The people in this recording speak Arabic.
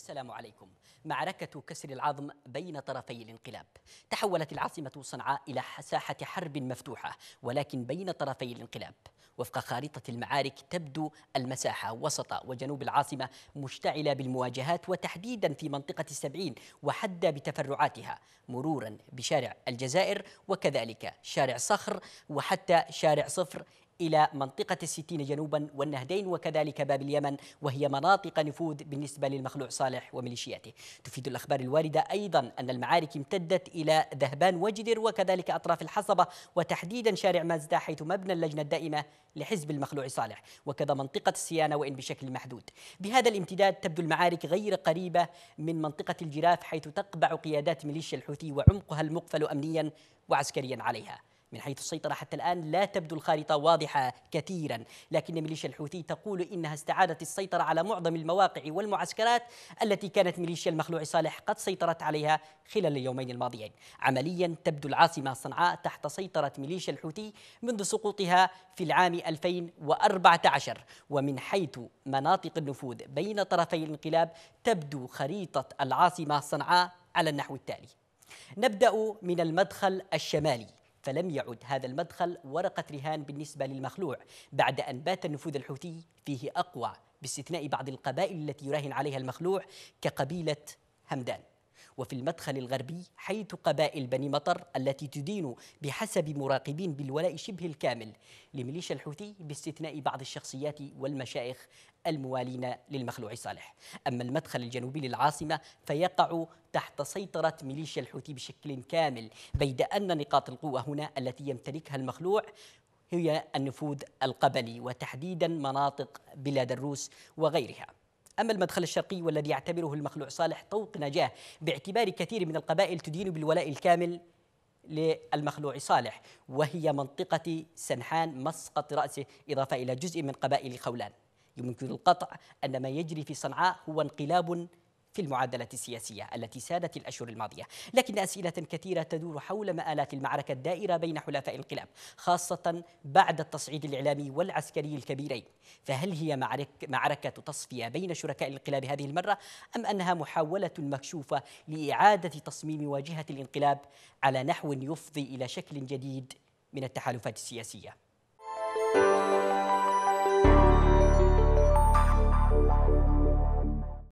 السلام عليكم معركة كسر العظم بين طرفي الانقلاب تحولت العاصمة صنعاء إلى ساحة حرب مفتوحة ولكن بين طرفي الانقلاب وفق خارطة المعارك تبدو المساحة وسط وجنوب العاصمة مشتعلة بالمواجهات وتحديدا في منطقة السبعين وحدى بتفرعاتها مرورا بشارع الجزائر وكذلك شارع صخر وحتى شارع صفر إلى منطقة الستين جنوبا والنهدين وكذلك باب اليمن وهي مناطق نفوذ بالنسبة للمخلوع صالح وميليشياته تفيد الأخبار الواردة أيضا أن المعارك امتدت إلى ذهبان وجدر وكذلك أطراف الحصبة وتحديدا شارع مازدا حيث مبنى اللجنة الدائمة لحزب المخلوع صالح وكذا منطقة السيانة وإن بشكل محدود بهذا الامتداد تبدو المعارك غير قريبة من منطقة الجراف حيث تقبع قيادات ميليشيا الحوثي وعمقها المقفل أمنيا وعسكريا عليها من حيث السيطرة حتى الآن لا تبدو الخارطة واضحة كثيرا لكن ميليشيا الحوثي تقول إنها استعادت السيطرة على معظم المواقع والمعسكرات التي كانت ميليشيا المخلوع صالح قد سيطرت عليها خلال اليومين الماضيين عمليا تبدو العاصمة صنعاء تحت سيطرة ميليشيا الحوثي منذ سقوطها في العام 2014 ومن حيث مناطق النفوذ بين طرفي الانقلاب تبدو خريطة العاصمة صنعاء على النحو التالي نبدأ من المدخل الشمالي فلم يعد هذا المدخل ورقة رهان بالنسبة للمخلوع بعد أن بات النفوذ الحوثي فيه أقوى باستثناء بعض القبائل التي يراهن عليها المخلوع كقبيلة همدان وفي المدخل الغربي حيث قبائل بني مطر التي تدين بحسب مراقبين بالولاء شبه الكامل لميليشيا الحوثي باستثناء بعض الشخصيات والمشايخ الموالين للمخلوع صالح أما المدخل الجنوبي للعاصمة فيقع تحت سيطرة ميليشيا الحوثي بشكل كامل بيد أن نقاط القوة هنا التي يمتلكها المخلوع هي النفوذ القبلي وتحديدا مناطق بلاد الروس وغيرها أما المدخل الشرقي والذي يعتبره المخلوع صالح طوق نجاه باعتبار كثير من القبائل تدين بالولاء الكامل للمخلوع صالح وهي منطقة سنحان مسقط رأسه إضافة إلى جزء من قبائل خولان يمكن القطع أن ما يجري في صنعاء هو انقلاب في المعادلة السياسية التي سادت الأشهر الماضية لكن أسئلة كثيرة تدور حول مآلات المعركة الدائرة بين حلفاء الانقلاب خاصة بعد التصعيد الإعلامي والعسكري الكبيرين فهل هي معرك معركة تصفية بين شركاء الانقلاب هذه المرة أم أنها محاولة مكشوفة لإعادة تصميم واجهة الانقلاب على نحو يفضي إلى شكل جديد من التحالفات السياسية